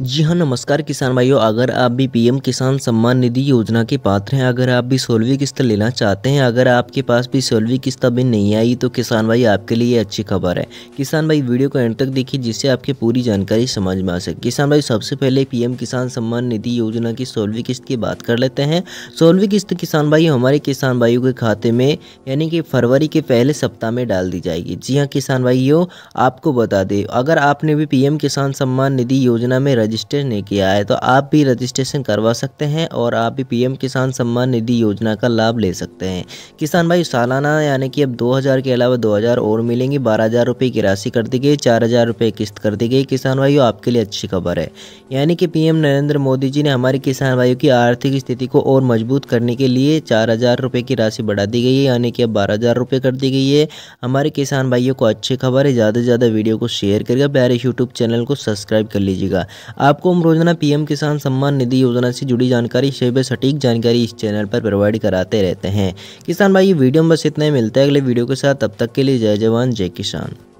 जी हाँ नमस्कार किसान भाइयों अगर आप भी पीएम किसान सम्मान निधि योजना के पात्र हैं अगर आप भी सोलहवीं किस्त लेना चाहते हैं अगर आपके पास भी सोलहवीं किस्त अभी नहीं आई तो किसान भाई आपके लिए अच्छी खबर है किसान भाई वीडियो को एंड तक देखिए जिससे आपकी पूरी जानकारी समझ में आ सके किसान भाई सबसे पहले पी किसान सम्मान निधि योजना की सोलहवीं किस्त की बात कर लेते हैं सोलहवीं किस्त किसान भाई हमारे किसान भाइयों के खाते में यानी कि फरवरी के पहले सप्ताह में डाल दी जाएगी जी हाँ किसान भाइयों आपको बता दें अगर आपने भी पी किसान सम्मान निधि योजना में रजिस्टर नहीं किया है तो आप भी रजिस्ट्रेशन करवा सकते हैं और आप भी पीएम किसान सम्मान निधि योजना का लाभ ले सकते हैं किसान भाई सालाना यानी कि अब 2000 के अलावा 2000 और मिलेंगी बारह हज़ार रुपये की राशि कर दी गई चार हज़ार रुपये किस्त कर दी गई किसान भाइयों आपके लिए अच्छी खबर है यानी कि पी नरेंद्र मोदी जी ने हमारे किसान भाइयों की आर्थिक स्थिति को और मजबूत करने के लिए चार हज़ार रुपये की राशि बढ़ा दी गई है यानी कि अब बारह हज़ार रुपये कर दी गई है हमारे किसान भाइयों को अच्छी खबर है ज़्यादा से ज़्यादा वीडियो को शेयर करिएगा प्यारे यूट्यूब चैनल को सब्सक्राइब कर लीजिएगा आपको हम रोजाना पीएम किसान सम्मान निधि योजना से जुड़ी जानकारी शेब सटीक जानकारी इस चैनल पर प्रोवाइड कराते रहते हैं किसान भाई ये वीडियो में बस इतना ही मिलता है अगले वीडियो के साथ तब तक के लिए जय जवान जय किसान